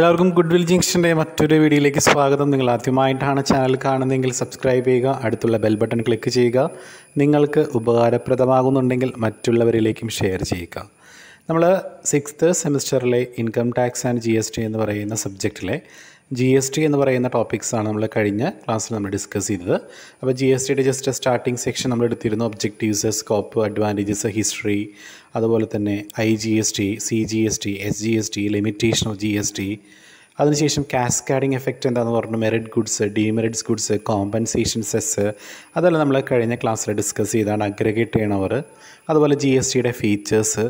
എല്ലാവർക്കും good will ജിങ്ഷൻ്റെ മറ്റൊരു വീഡിയോയിലേക്ക് സ്വാഗതം നിങ്ങൾ ആദ്യമായിട്ടാണ് ചാനൽ കാണുന്നതെങ്കിൽ സബ്സ്ക്രൈബ് ചെയ്യുക അടുത്തുള്ള ബെൽ ബട്ടൺ ക്ലിക്ക് ചെയ്യുക നിങ്ങൾക്ക് ഉപകാരപ്രദമാകുന്നുണ്ടെങ്കിൽ മറ്റുള്ളവരിലേക്കും ഷെയർ ചെയ്യുക നമ്മൾ സിക്സ്ത് സെമിസ്റ്ററിലെ ഇൻകം ടാക്സ് ആൻഡ് ജി എന്ന് പറയുന്ന സബ്ജക്റ്റിലെ ജി എസ് ടി എന്ന് പറയുന്ന ടോപ്പിക്സാണ് നമ്മൾ കഴിഞ്ഞ ക്ലാസ്സിൽ നമ്മൾ ഡിസ്കസ് ചെയ്തത് അപ്പോൾ ജി എസ് ടിയുടെ ജസ്റ്റ് സ്റ്റാർട്ടിംഗ് സെക്ഷൻ നമ്മൾ എടുത്തിരുന്നു ഒബ്ജക്റ്റീവ്സ് സ്കോപ്പ് അഡ്വാൻറ്റേജസ് ഹിസ്റ്ററി അതുപോലെ തന്നെ I G S T C G S T S G S T limitation of G S T അതിനുശേഷം കാസ്കാഡിങ് എഫക്റ്റ് എന്താണെന്ന് പറഞ്ഞു merit goods demerits goods compensation cess അതെല്ലാം നമ്മൾ കഴിഞ്ഞ ക്ലാസ്സിൽ ഡിസ്കസ് ചെയ്താണ് അഗ്രഗേറ്റ് ചെയ്യണവർ അതുപോലെ ജി എസ് ടിയുടെ ഫീച്ചേഴ്സ്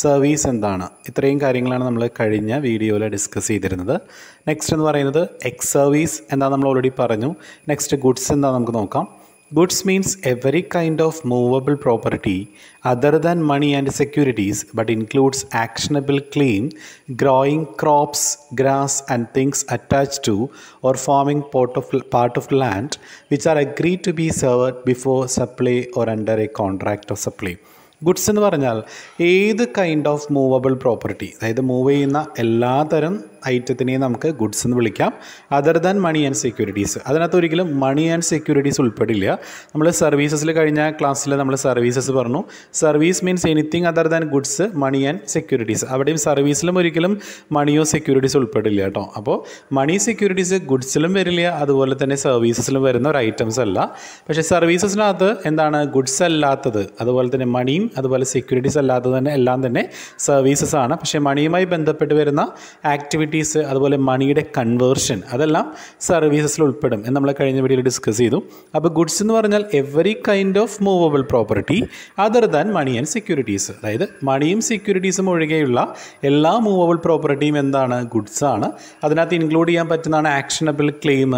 സർവീസ് എന്താണ് ഇത്രയും കാര്യങ്ങളാണ് നമ്മൾ കഴിഞ്ഞ വീഡിയോയിൽ ഡിസ്കസ് ചെയ്തിരുന്നത് നെക്സ്റ്റ് എന്ന് പറയുന്നത് എക്സ് സർവീസ് എന്താ നമ്മൾ ഓൾറെഡി പറഞ്ഞു നെക്സ്റ്റ് ഗുഡ്സ് എന്താ നമുക്ക് നോക്കാം goods means every kind of movable property other than money and securities but includes actionable claim growing crops grass and things attach to or forming part of part of land which are agree to be served before supply or under a contract of supply goods എന്ന് പറഞ്ഞാൽ ഏത് kind of movable property അതായത് move ചെയ്യുന്ന എല്ലാ തരം ഐറ്റത്തിനെ നമുക്ക് goods എന്ന് വിളിക്കാം other than money and securities അതിനകത്ത് ഒരിക്കലും മണി ആൻഡ് സെക്യൂരിറ്റീസ് ഉൾപ്പെടില്ല നമ്മൾ സർവീസസിൽ കഴിഞ്ഞ ക്ലാസ്സിൽ നമ്മൾ സർവീസസ് പറഞ്ഞു service means anything other than goods money and securities അവിടെയും സർവീസിലും ഒരിക്കലും മണിയോ സെക്യൂരിറ്റീസ് ഉൾപ്പെടില്ല കേട്ടോ അപ്പോൾ മണി സെക്യൂരിറ്റീസ് ഗുഡ്സിലും വരില്ല അതുപോലെ തന്നെ സർവീസസിലും വരുന്ന ഒരു ഐറ്റംസ് അല്ല പക്ഷേ സർവീസസിനകത്ത് എന്താണ് ഗുഡ്സ് അല്ലാത്തത് അതുപോലെ തന്നെ മണിയും അതുപോലെ സെക്യൂരിറ്റീസ് അല്ലാത്തത് തന്നെ എല്ലാം തന്നെ സർവീസസ് ആണ് പക്ഷേ മണിയുമായി ബന്ധപ്പെട്ട് വരുന്ന ആക്ടിവിറ്റി ആക്ടിവിറ്റീസ് അതുപോലെ മണിയുടെ കൺവേർഷൻ അതെല്ലാം സർവീസസിൽ ഉൾപ്പെടും എന്ന് നമ്മൾ കഴിഞ്ഞ വീഡിയോയിൽ ഡിസ്കസ് ചെയ്തു അപ്പോൾ ഗുഡ്സ് എന്ന് പറഞ്ഞാൽ every kind of movable property other than money and securities അതായത് മണിയും സെക്യൂരിറ്റീസും ഒഴികെയുള്ള എല്ലാ മൂവബിൾ പ്രോപ്പർട്ടിയും എന്താണ് ഗുഡ്സാണ് അതിനകത്ത് ഇൻക്ലൂഡ് ചെയ്യാൻ പറ്റുന്നതാണ് actionable claim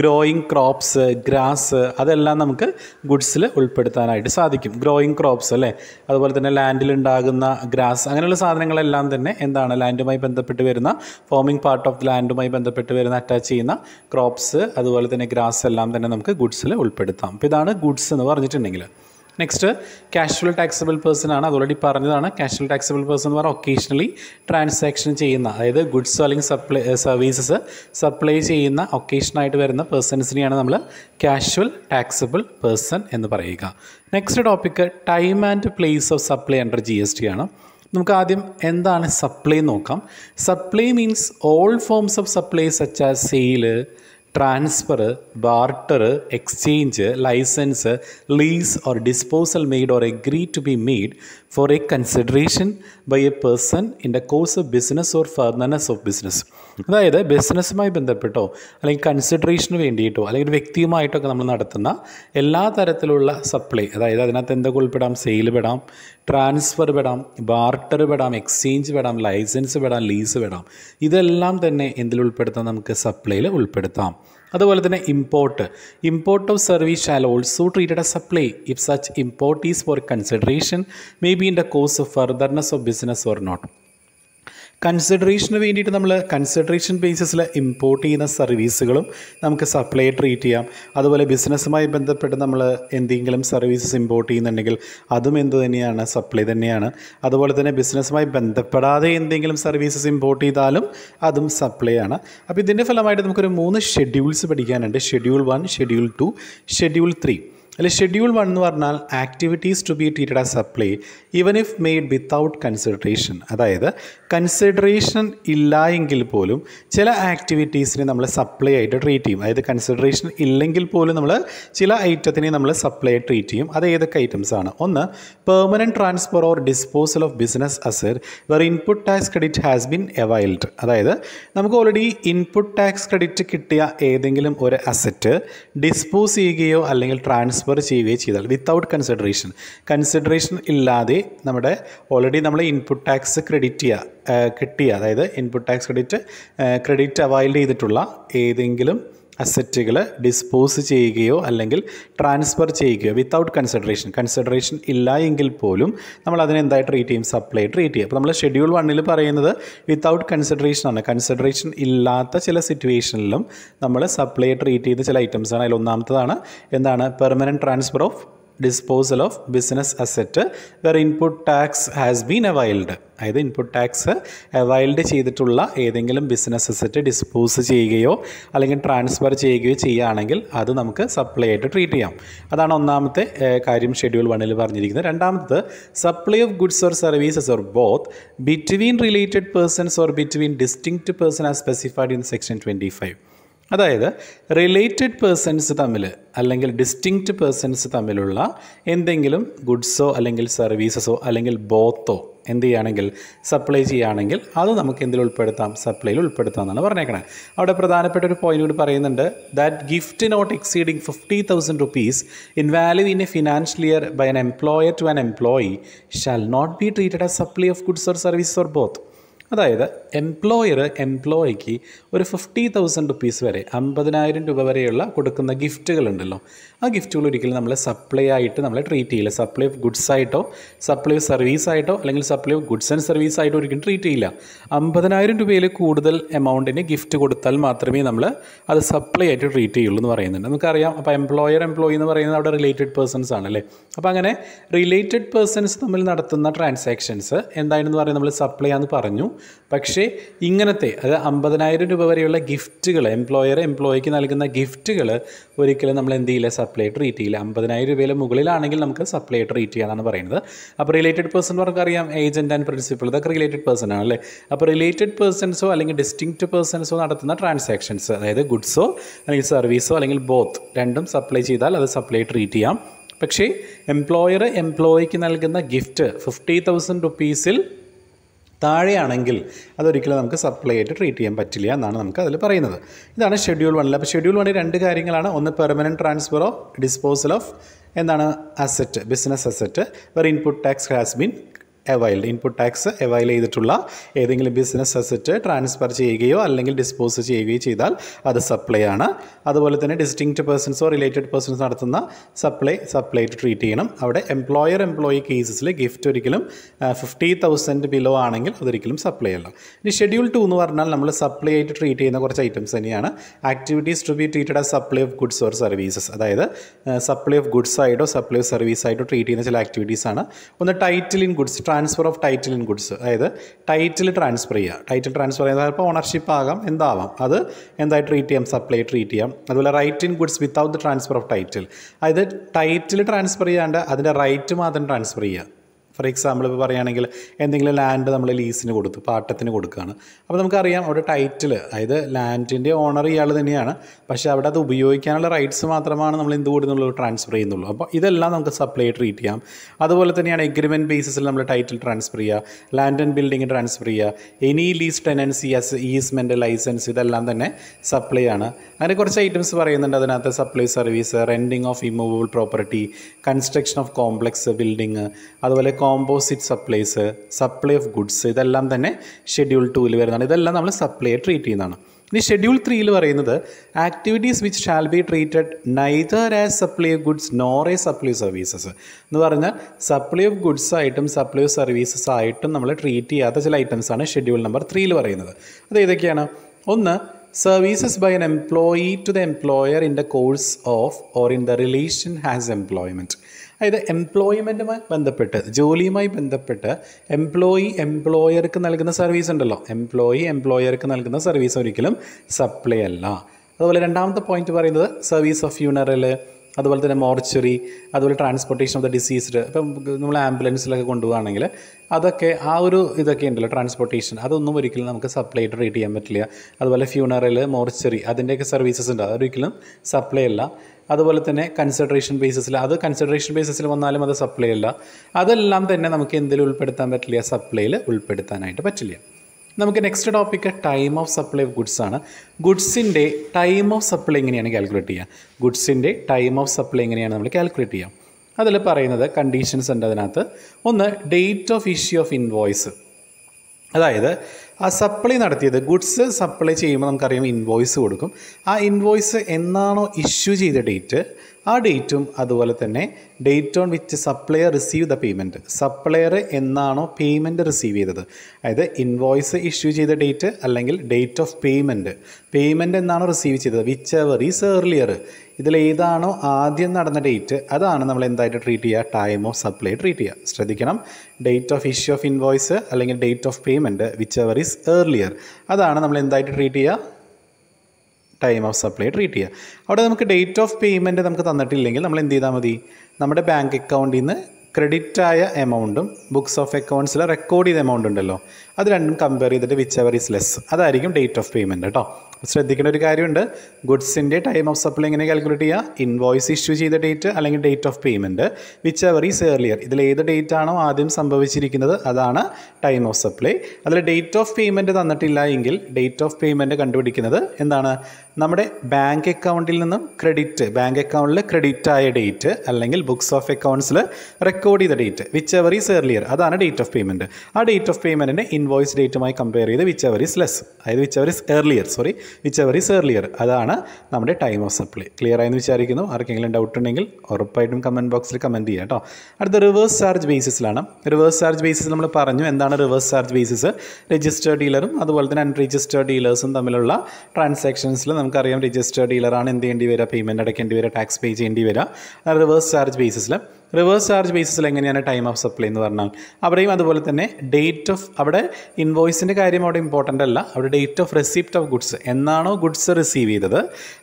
growing crops grass അതെല്ലാം നമുക്ക് ഗുഡ്സിൽ ഉൾപ്പെടുത്താനായിട്ട് സാധിക്കും ഗ്രോയിങ് ക്രോപ്സ് അല്ലേ അതുപോലെ തന്നെ ലാൻഡിലുണ്ടാകുന്ന ഗ്രാസ് അങ്ങനെയുള്ള സാധനങ്ങളെല്ലാം തന്നെ എന്താണ് ലാൻഡുമായി ബന്ധപ്പെട്ട് വരുന്ന ഫോമിംഗ് പാർട്ട് ഓഫ് ലാൻഡുമായി ബന്ധപ്പെട്ട് വരുന്ന അറ്റാച്ച് ചെയ്യുന്ന ക്രോപ്സ് അതുപോലെ തന്നെ ഗ്രാസ് എല്ലാം തന്നെ നമുക്ക് ഗുഡ്സിൽ ഉൾപ്പെടുത്താം അപ്പോൾ ഇതാണ് ഗുഡ്സ് എന്ന് പറഞ്ഞിട്ടുണ്ടെങ്കിൽ നെക്സ്റ്റ് കാഷ്വൽ ടാക്സബിൾ പേഴ്സൺ ആണ് അത് ഓൾറെഡി പറഞ്ഞതാണ് കാഷ്വൽ ടാക്സബിൾ പേഴ്സൺ എന്ന് പറഞ്ഞാൽ ഒക്കേഷണലി ട്രാൻസാക്ഷൻ ചെയ്യുന്ന അതായത് ഗുഡ്സ് അല്ലെങ്കിൽ സപ്ലൈ സർവീസസ് സപ്ലൈ ചെയ്യുന്ന ഒക്കേഷനായിട്ട് വരുന്ന പേഴ്സൺസിനെയാണ് നമ്മൾ കാഷ്വൽ ടാക്സബിൾ പേഴ്സൺ എന്ന് പറയുക next topic time and place of supply under G S T ആണ് നമുക്ക് ആദ്യം എന്താണ് സപ്ലൈ നോക്കാം supply means all forms of supply such as sale transfer barter exchange licence lease or disposal made or agree to be made for a consideration by a person in the course of business or furtherance of business അതായത് ബിസിനസ്സുമായി ബന്ധപ്പെട്ടോ അല്ലെങ്കിൽ കൺസിഡറേഷന് വേണ്ടിയിട്ടോ അല്ലെങ്കിൽ വ്യക്തിയുമായിട്ടൊക്കെ നമ്മൾ നടത്തുന്ന എല്ലാ തരത്തിലുള്ള supply അതായത് അതിനകത്ത് എന്തൊക്കെ ഉൾപ്പെടാം സെയിൽ പെടാം ട്രാൻസ്ഫർ പെടാം ബാർട്ടർ പെടാം എക്സ്ചേഞ്ച് പെടാം ലൈസൻസ് പെടാം ലീസ് പെടാം ഇതെല്ലാം തന്നെ എന്തിലുൾപ്പെടുത്താം നമുക്ക് സപ്ലൈയിൽ ഉൾപ്പെടുത്താം അതുപോലെ തന്നെ import import of service shall also treated a supply if such import is for consideration may be in the course of furtherance of business or not കൺസിഡറേഷന് വേണ്ടിയിട്ട് നമ്മൾ കൺസിഡറേഷൻ ബേസിസിൽ ഇമ്പോർട്ട് ചെയ്യുന്ന സർവീസുകളും നമുക്ക് സപ്ലൈ ട്രീറ്റ് ചെയ്യാം അതുപോലെ ബിസിനസ്സുമായി ബന്ധപ്പെട്ട് നമ്മൾ എന്തെങ്കിലും സർവീസസ് ഇമ്പോർട്ട് ചെയ്യുന്നുണ്ടെങ്കിൽ അതും എന്ത് തന്നെയാണ് സപ്ലൈ തന്നെയാണ് അതുപോലെ തന്നെ ബിസിനസ്സുമായി ബന്ധപ്പെടാതെ എന്തെങ്കിലും സർവീസസ് ഇമ്പോർട്ട് ചെയ്താലും അതും സപ്ലൈ ആണ് അപ്പോൾ ഇതിൻ്റെ ഫലമായിട്ട് നമുക്കൊരു മൂന്ന് ഷെഡ്യൂൾസ് പഠിക്കാനുണ്ട് schedule one schedule two schedule three അല്ലെ ഷെഡ്യൂൾ വൺ എന്ന് പറഞ്ഞാൽ activities to be treated as supply even if made without consideration അതായത് കൺസിഡറേഷൻ ഇല്ല എങ്കിൽ പോലും ചില ആക്ടിവിറ്റീസിനെ നമ്മൾ സപ്ലൈ ആയിട്ട് ട്രീറ്റ് ചെയ്യും അതായത് കൺസിഡറേഷൻ ഇല്ലെങ്കിൽ പോലും നമ്മൾ ചില ഐറ്റത്തിനെ നമ്മൾ സപ്ലൈ ട്രീറ്റ് ചെയ്യും അത് ഏതൊക്കെ ഐറ്റംസ് ആണ് ഒന്ന് permanent transfer or disposal of business asset where input tax credit has been availed അതായത് നമുക്ക് ഓൾറെഡി ഇൻപുട്ട് ടാക്സ് ക്രെഡിറ്റ് കിട്ടിയ ഏതെങ്കിലും ഒരു അസറ്റ് ഡിസ്പോസ് ചെയ്യുകയോ അല്ലെങ്കിൽ ട്രാൻസ്ഫർ ട്രാൻസ്ഫർ ചെയ്യുകയും ചെയ്താൽ വിത്തൗട്ട് കൺസിഡറേഷൻ കൺസിഡറേഷൻ ഇല്ലാതെ നമ്മുടെ ഓൾറെഡി നമ്മൾ ഇൻപുട്ട് ടാക്സ് ക്രെഡിറ്റ് ചെയ്യുക കിട്ടിയ അതായത് input tax credit credit availed ചെയ്തിട്ടുള്ള ഏതെങ്കിലും അസറ്റുകൾ ഡിസ്പോസ് ചെയ്യുകയോ അല്ലെങ്കിൽ ട്രാൻസ്ഫർ ചെയ്യുകയോ വിത്തൗട്ട് കൺസിഡറേഷൻ കൺസിഡറേഷൻ ഇല്ല എങ്കിൽ പോലും നമ്മൾ അതിനെ എന്തായി ട്രീറ്റ് ചെയ്യും സപ്ലൈ ട്രീറ്റ് ചെയ്യും അപ്പോൾ നമ്മൾ ഷെഡ്യൂൾ വണ്ണിൽ പറയുന്നത് വിത്തൗട്ട് കൺസിഡറേഷൻ ആണ് കൺസിഡറേഷൻ ഇല്ലാത്ത ചില സിറ്റുവേഷനിലും നമ്മൾ സപ്ലൈ ട്രീറ്റ് ചെയ്ത ചില ആണ് അതിൽ ഒന്നാമത്തതാണ് എന്താണ് permanent transfer of disposal of business asset where input tax has been availed അതായത് ഇൻപുട്ട് ടാക്സ് അവൈൽഡ് ചെയ്തിട്ടുള്ള ഏതെങ്കിലും ബിസിനസ് അസെറ്റ് ഡിസ്പോസ് ചെയ്യുകയോ അല്ലെങ്കിൽ ട്രാൻസ്ഫർ ചെയ്യുകയോ ചെയ്യുകയാണെങ്കിൽ അത് നമുക്ക് സപ്ലൈ ആയിട്ട് ട്രീറ്റ് ചെയ്യാം അതാണ് ഒന്നാമത്തെ കാര്യം ഷെഡ്യൂൾ വണ്ണിൽ പറഞ്ഞിരിക്കുന്നത് രണ്ടാമത്തത് supply of goods or services or both between related persons or between distinct person as specified in section twenty five അതായത് റിലേറ്റഡ് പേഴ്സൺസ് തമ്മിൽ അല്ലെങ്കിൽ ഡിസ്റ്റിങ്ക്റ്റ് പേഴ്സൺസ് തമ്മിലുള്ള എന്തെങ്കിലും ഗുഡ്സോ അല്ലെങ്കിൽ സർവീസസോ അല്ലെങ്കിൽ ബോത്തോ എന്ത് ചെയ്യുകയാണെങ്കിൽ സപ്ലൈ ചെയ്യുകയാണെങ്കിൽ അത് നമുക്ക് എന്തിൽ ഉൾപ്പെടുത്താം സപ്ലൈയിൽ ഉൾപ്പെടുത്താം എന്നാണ് പറഞ്ഞേക്കണത് അവിടെ പ്രധാനപ്പെട്ട ഒരു പോയിന്റ് കൂടി പറയുന്നുണ്ട് that gift not exceeding fifty thousand rupees in value in a financial year by an employer to an employee shall not be treated as supply of goods or service or both അതായത് employer എംപ്ലോയിക്ക് ഒരു fifty thousand rupees വരെ അമ്പതിനായിരം രൂപ വരെയുള്ള കൊടുക്കുന്ന ഗിഫ്റ്റുകളുണ്ടല്ലോ ആ ഗിഫ്റ്റുകൾ ഒരിക്കലും നമ്മൾ സപ്ലൈ ആയിട്ട് നമ്മളെ ട്രീറ്റ് ചെയ്യില്ല സപ്ലൈ ഓഫ് ഗുഡ്സ് ആയിട്ടോ സപ്ലൈ ഓഫ് സർവീസ് ആയിട്ടോ അല്ലെങ്കിൽ supply of goods and service ആയിട്ടോ ഒരിക്കലും ട്രീറ്റ് ചെയ്യില്ല അമ്പതിനായിരം രൂപയിൽ കൂടുതൽ എമൗണ്ടിന് ഗിഫ്റ്റ് കൊടുത്താൽ മാത്രമേ നമ്മൾ അത് സപ്ലൈ ആയിട്ട് ട്രീറ്റ് ചെയ്യുള്ളൂ എന്ന് പറയുന്നുണ്ട് നമുക്കറിയാം അപ്പോൾ എംപ്ലോയർ എംപ്ലോയി എന്ന് പറയുന്നത് അവിടെ റിലേറ്റഡ് പേഴ്സൺസ് ആണല്ലേ അപ്പോൾ അങ്ങനെ റിലേറ്റഡ് പേഴ്സൺസ് തമ്മിൽ നടത്തുന്ന ട്രാൻസാക്ഷൻസ് എന്തായാലും എന്ന് പറയുന്നത് നമ്മൾ സപ്ലൈ ആണെന്ന് പറഞ്ഞു പക്ഷേ ഇങ്ങനത്തെ അത് അമ്പതിനായിരം രൂപ വരെയുള്ള ഗിഫ്റ്റുകൾ എംപ്ലോയർ എംപ്ലോയിക്ക് നൽകുന്ന ഗിഫ്റ്റുകൾ ഒരിക്കലും നമ്മൾ എന്ത് ചെയ്യില്ല സപ്ലൈ ട്രീറ്റ് ചെയ്യില്ല അമ്പതിനായിരം രൂപയിലെ മുകളിലാണെങ്കിൽ നമുക്ക് സപ്ലൈ ട്രീറ്റ് ചെയ്യാനാണ് പറയുന്നത് അപ്പോൾ റിലേറ്റഡ് പേഴ്സൺ അറിയാം ഏജൻറ്റ് ആൻഡ് പ്രിൻസിപ്പിൾ ഇതൊക്കെ റിലേറ്റഡ് പേഴ്സൺ ആണല്ലേ അപ്പോൾ റിലേറ്റഡ് പേഴ്സൺസോ അല്ലെങ്കിൽ ഡിസ്റ്റിങ്ക്റ്റ് പേഴ്സൺസോ നടത്തുന്ന ട്രാൻസാക്ഷൻസ് അതായത് ഗുഡ്സോ അല്ലെങ്കിൽ സർവീസോ അല്ലെങ്കിൽ ബോത്ത് രണ്ടും സപ്ലൈ ചെയ്താൽ അത് സപ്ലൈ ട്രീറ്റ് ചെയ്യാം പക്ഷേ എംപ്ലോയർ എംപ്ലോയിക്ക് നൽകുന്ന ഗിഫ്റ്റ് ഫിഫ്റ്റി തൗസൻഡ് റുപ്പീസിൽ താഴെയാണെങ്കിൽ അതൊരിക്കലും നമുക്ക് സപ്ലൈ ആയിട്ട് ട്രീറ്റ് ചെയ്യാൻ പറ്റില്ല എന്നാണ് നമുക്ക് അതിൽ പറയുന്നത് ഇതാണ് ഷെഡ്യൂൾ വണ്ണിൽ അപ്പോൾ ഷെഡ്യൂൾ വണ്ണിൽ രണ്ട് കാര്യങ്ങളാണ് ഒന്ന് permanent transfer of disposal of എന്താണ് asset business asset where input tax has been availed input tax avail ചെയ്തിട്ടുള്ള ഏതെങ്കിലും ബിസിനസ് അസറ്റ് ട്രാൻസ്ഫർ ചെയ്യുകയോ അല്ലെങ്കിൽ ഡിസ്പോസ് ചെയ്യുകയോ ചെയ്താൽ അത് സപ്ലൈ ആണ് അതുപോലെ തന്നെ ഡിസ്റ്റിങ്ക്റ്റ് പേഴ്സൺസോ റിലേറ്റഡ് പേഴ്സൺസ് നടത്തുന്ന സപ്ലൈ സപ്ലൈ ടു ട്രീറ്റ് ചെയ്യണം അവിടെ എംപ്ലോയർ എംപ്ലോയി കേസസിൽ ഗിഫ്റ്റ് ഒരിക്കലും ഫിഫ്റ്റി തൗസൻഡ് ബിലോ ആണെങ്കിൽ അതൊരിക്കലും സപ്ലൈ അല്ല ഇനി ഷെഡ്യൂൾ ടു എന്ന് പറഞ്ഞാൽ നമ്മൾ സപ്ലൈ ആയിട്ട് ട്രീറ്റ് ചെയ്യുന്ന കുറച്ച് ഐറ്റംസ് തന്നെയാണ് activities to be treated as supply of goods or services അതായത് സപ്ലൈ ഓഫ് ഗുഡ്സ് ആയിട്ടോ സപ്ലൈ ഓഫ് സർവീസ് ആയിട്ടോ ട്രീറ്റ് ചെയ്യുന്ന ചില ആക്ടിവിറ്റീസ് ആണ് ഒന്ന് title in goods transfer of title in goods അതായത് ടൈറ്റിൽ ട്രാൻസ്ഫർ ചെയ്യുക ടൈറ്റിൽ ട്രാൻസ്ഫർ ചെയ്യുന്നത് ഇപ്പോൾ ഓണർഷിപ്പ് ആകാം എന്താവാം അത് എന്തായി ട്രീറ്റ് ചെയ്യാം സപ്ലൈ ട്രീറ്റ് ചെയ്യാം അതുപോലെ right in goods without the transfer of title അതായത് ടൈറ്റിൽ ട്രാൻസ്ഫർ ചെയ്യാണ്ട് അതിൻ്റെ റൈറ്റ് മാത്രം ട്രാൻസ്ഫർ ചെയ്യുക ഫോർ എക്സാമ്പിൾ ഇപ്പോൾ പറയുകയാണെങ്കിൽ എന്തെങ്കിലും ലാൻഡ് നമ്മൾ ലീസിന് കൊടുത്തു പാട്ടത്തിന് കൊടുക്കുകയാണ് അപ്പോൾ നമുക്കറിയാം അവിടെ ടൈറ്റിൽ അതായത് ലാൻഡിൻ്റെ ഓണർ ഇയാൾ തന്നെയാണ് പക്ഷേ അവിടെ അത് ഉപയോഗിക്കാനുള്ള റൈറ്റ്സ് മാത്രമാണ് നമ്മൾ എന്ത് കൊടുക്കുന്നുള്ളൂ ട്രാൻസ്ഫർ ചെയ്യുന്നുള്ളൂ അപ്പോൾ ഇതെല്ലാം നമുക്ക് സപ്ലൈ ട്രീറ്റ് ചെയ്യാം അതുപോലെ തന്നെയാണ് എഗ്രിമെൻറ്റ് ബേസിൽ നമ്മൾ ടൈറ്റിൽ ട്രാൻസ്ഫർ ചെയ്യുക ലാൻഡ് ആൻഡ് ബിൽഡിംഗ് ട്രാൻസ്ഫർ ചെയ്യുക any lease tenancy as easement licence ഇതെല്ലാം തന്നെ സപ്ലൈ ആണ് അങ്ങനെ കുറച്ച് ഐറ്റംസ് പറയുന്നുണ്ട് അതിനകത്ത് supply service renting of immovable property construction of complex building അതുപോലെ composite supplies supply of goods ഇതെല്ലാം തന്നെ ഷെഡ്യൂൾ ടൂവിൽ വരുന്നതാണ് ഇതെല്ലാം നമ്മൾ സപ്ലൈ ട്രീറ്റ് ചെയ്യുന്നതാണ് ഇനി ഷെഡ്യൂൾ ത്രീയിൽ പറയുന്നത് activities which shall be treated neither as supply of goods nor a supply services എന്ന് പറഞ്ഞാൽ സപ്ലൈ ഓഫ് ഗുഡ്സ് ആയിട്ടും സപ്ലൈ ഓഫ് സർവീസസ് ആയിട്ടും നമ്മൾ ട്രീറ്റ് ചെയ്യാത്ത ചില ഐറ്റംസ് ആണ് ഷെഡ്യൂൾ നമ്പർ ത്രീയിൽ പറയുന്നത് അത് ഏതൊക്കെയാണ് ഒന്ന് services by an employee to the employer in the course of or in the relation his employment അതായത് എംപ്ലോയ്മെൻറ്റുമായി ബന്ധപ്പെട്ട് ജോലിയുമായി ബന്ധപ്പെട്ട് എംപ്ലോയി എംപ്ലോയർക്ക് നൽകുന്ന സർവീസ് ഉണ്ടല്ലോ എംപ്ലോയി എംപ്ലോയർക്ക് നൽകുന്ന സർവീസ് ഒരിക്കലും സപ്ലൈ അല്ല അതുപോലെ രണ്ടാമത്തെ പോയിന്റ് പറയുന്നത് സർവീസ് ഓഫ് ഫ്യൂണറൽ അതുപോലെ തന്നെ മോർച്ചറി അതുപോലെ ട്രാൻസ്പോർട്ടേഷൻ ഓഫ് ദ ഡിസീസ്ഡ് ഇപ്പം നമ്മൾ ആംബുലൻസിലൊക്കെ കൊണ്ടുപോകുകയാണെങ്കിൽ അതൊക്കെ ആ ഒരു ഇതൊക്കെ ഉണ്ടല്ലോ ട്രാൻസ്പോർട്ടേഷൻ അതൊന്നും ഒരിക്കലും നമുക്ക് സപ്ലൈ ആയിട്ട് ട്രീറ്റ് ചെയ്യാൻ പറ്റില്ല അതുപോലെ ഫ്യൂണറൽ മോർച്ചറി അതിൻ്റെയൊക്കെ സർവീസസ് ഉണ്ട് അതൊരിക്കലും സപ്ലൈ അല്ല അതുപോലെ തന്നെ കൺസിഡറേഷൻ ബേസിസിൽ അത് കൺസിഡറേഷൻ ബേസിസിൽ വന്നാലും അത് സപ്ലൈ അല്ല അതെല്ലാം തന്നെ നമുക്ക് എന്തിൽ ഉൾപ്പെടുത്താൻ പറ്റില്ല സപ്ലൈയിൽ ഉൾപ്പെടുത്താനായിട്ട് പറ്റില്ല നമുക്ക് next topic time of supply of goods ആണ് ഗുഡ്സിൻ്റെ ടൈം ഓഫ് സപ്ലൈ എങ്ങനെയാണ് കാൽക്കുലേറ്റ് ചെയ്യുക ഗുഡ്സിൻ്റെ ടൈം ഓഫ് സപ്ലൈ എങ്ങനെയാണ് നമ്മൾ കാൽക്കുലേറ്റ് ചെയ്യുക അതിൽ പറയുന്നത് കണ്ടീഷൻസ് ഉണ്ട് അതിനകത്ത് ഒന്ന് date of issue of invoice അതായത് ആ സപ്ലൈ നടത്തിയത് ഗുഡ്സ് സപ്ലൈ ചെയ്യുമ്പോൾ നമുക്കറിയാം ഇൻവോയ്സ് കൊടുക്കും ആ ഇൻവോയ്സ് എന്നാണോ ഇഷ്യൂ ചെയ്ത ഡേറ്റ് ആ ഡേറ്റും അതുപോലെ തന്നെ date on which supplier receive the payment supplier എന്നാണോ പേയ്മെൻറ്റ് റിസീവ് ചെയ്തത് അതായത് ഇൻവോയ്സ് ഇഷ്യൂ ചെയ്ത ഡേറ്റ് അല്ലെങ്കിൽ ഡേറ്റ് ഓഫ് പേയ്മെൻറ്റ് പേയ്മെൻറ്റ് എന്നാണോ റിസീവ് ചെയ്തത് വിച്ച് എവർ ഈസ് ഏർലിയർ ഇതിലേതാണോ ആദ്യം നടന്ന ഡേറ്റ് അതാണ് നമ്മൾ എന്തായിട്ട് ട്രീറ്റ് ചെയ്യുക ടൈം ഓഫ് സപ്ലൈ ട്രീറ്റ് ചെയ്യുക ശ്രദ്ധിക്കണം date of issue of invoice അല്ലെങ്കിൽ date of payment which ever is earlier അതാണ് നമ്മൾ എന്തായിട്ട് ട്രീറ്റ് ചെയ്യുക ടൈം ഓഫ് സപ്ലൈ ട്രീറ്റ് ചെയ്യുക അവിടെ നമുക്ക് ഡേറ്റ് ഓഫ് പേയ്മെൻറ്റ് നമുക്ക് തന്നിട്ടില്ലെങ്കിൽ നമ്മൾ എന്ത് ചെയ്താൽ മതി നമ്മുടെ ബാങ്ക് അക്കൗണ്ടിൽ നിന്ന് ക്രെഡിറ്റ് ആയ എമൗണ്ടും ബുക്സ് ഓഫ് അക്കൗണ്ട്സിൽ റെക്കോർഡ് ചെയ്ത എമൗണ്ട് ഉണ്ടല്ലോ അത് രണ്ടും കമ്പയർ ചെയ്തിട്ട് വിച്ച് എവർ ഈസ് ലെസ് അതായിരിക്കും ഡേറ്റ് ഓഫ് പേയ്മെൻറ്റ് കേട്ടോ ശ്രദ്ധിക്കേണ്ട ഒരു കാര്യമുണ്ട് ഗുഡ്സിൻ്റെ ടൈം ഓഫ് സപ്ലൈ എങ്ങനെ കാൽക്കുലേറ്റ് ചെയ്യുക ഇൻവോയ്സ് ഇഷ്യൂ ചെയ്ത ഡേറ്റ് അല്ലെങ്കിൽ date of payment which ever is earlier ഇതിൽ ഏത് ഡേറ്റ് ആണോ ആദ്യം സംഭവിച്ചിരിക്കുന്നത് അതാണ് ടൈം ഓഫ് സപ്ലൈ അതിൽ ഡേറ്റ് ഓഫ് പേയ്മെൻറ്റ് തന്നിട്ടില്ല എങ്കിൽ ഡേറ്റ് ഓഫ് പേയ്മെൻറ്റ് കണ്ടുപിടിക്കുന്നത് എന്താണ് നമ്മുടെ ബാങ്ക് അക്കൗണ്ടിൽ നിന്നും ക്രെഡിറ്റ് ബാങ്ക് അക്കൗണ്ടിൽ ക്രെഡിറ്റ് ആയ ഡേറ്റ് അല്ലെങ്കിൽ ബുക്സ് ഓഫ് അക്കൗണ്ട്സിൽ റെക്കോർഡ് ചെയ്ത date which ever is earlier അതാണ് ഡേറ്റ് ഓഫ് പേയ്മെൻറ്റ് ആ ഡേറ്റ് ഓഫ് പേയ്മെൻറ്റിനെ ഇൻവോയ്സ് ഡേറ്റുമായി കമ്പയർ ചെയ്ത് വിച്ച് എവർ ഈസ് ലെസ് അതായത് which ever is earlier sorry which ever is earlier അതാണ് നമ്മുടെ ടൈം ഓഫ് സപ്ലൈ ക്ലിയർ ആയെന്ന് വിചാരിക്കുന്നു ആർക്കെങ്കിലും ഡൗട്ട് ഉണ്ടെങ്കിൽ ഉറപ്പായിട്ടും കമൻറ്റ് ബോക്സിൽ കമൻറ്റ് ചെയ്യാം കേട്ടോ അടുത്ത റിവേഴ്സ് ചാർജ് ബേസിസിലാണ് റിവേഴ്സ് ചാർജ് ബേസിസ് നമ്മൾ പറഞ്ഞു എന്താണ് റിവേഴ്സ് ചാർജ് ബേസിസ് രജിസ്റ്റേർഡ് ഡീലറും അതുപോലെ തന്നെ അൺരജിസ്റ്റേർഡ് ഡീലേഴ്സും തമ്മിലുള്ള ട്രാൻസാക്ഷൻസിൽ നമുക്കറിയാം രജിസ്റ്റേർഡ് ഡീലറാണ് എന്ത് ചെയ്യേണ്ടി വരിക പേയ്മെൻറ്റ് അടയ്ക്കേണ്ടി വരിക ടാക്സ് പേ ചെയ്യേണ്ടി വരിക റിവേഴ്സ് ചാർജ് ബേസിസിൽ റിവേഴ്സ് ചാർജ് ബേസിൽ എങ്ങനെയാണ് ടൈം ഓഫ് സപ്ലൈ എന്ന് പറഞ്ഞാൽ അവിടെയും അതുപോലെ തന്നെ ഡേറ്റ് ഓഫ് അവിടെ ഇൻവോയ്സിൻ്റെ കാര്യം അവിടെ ഇമ്പോർട്ടൻ്റ് അല്ല അവിടെ date of receipt of goods എന്നാണോ ഗുഡ്സ് റിസീവ് ചെയ്തത്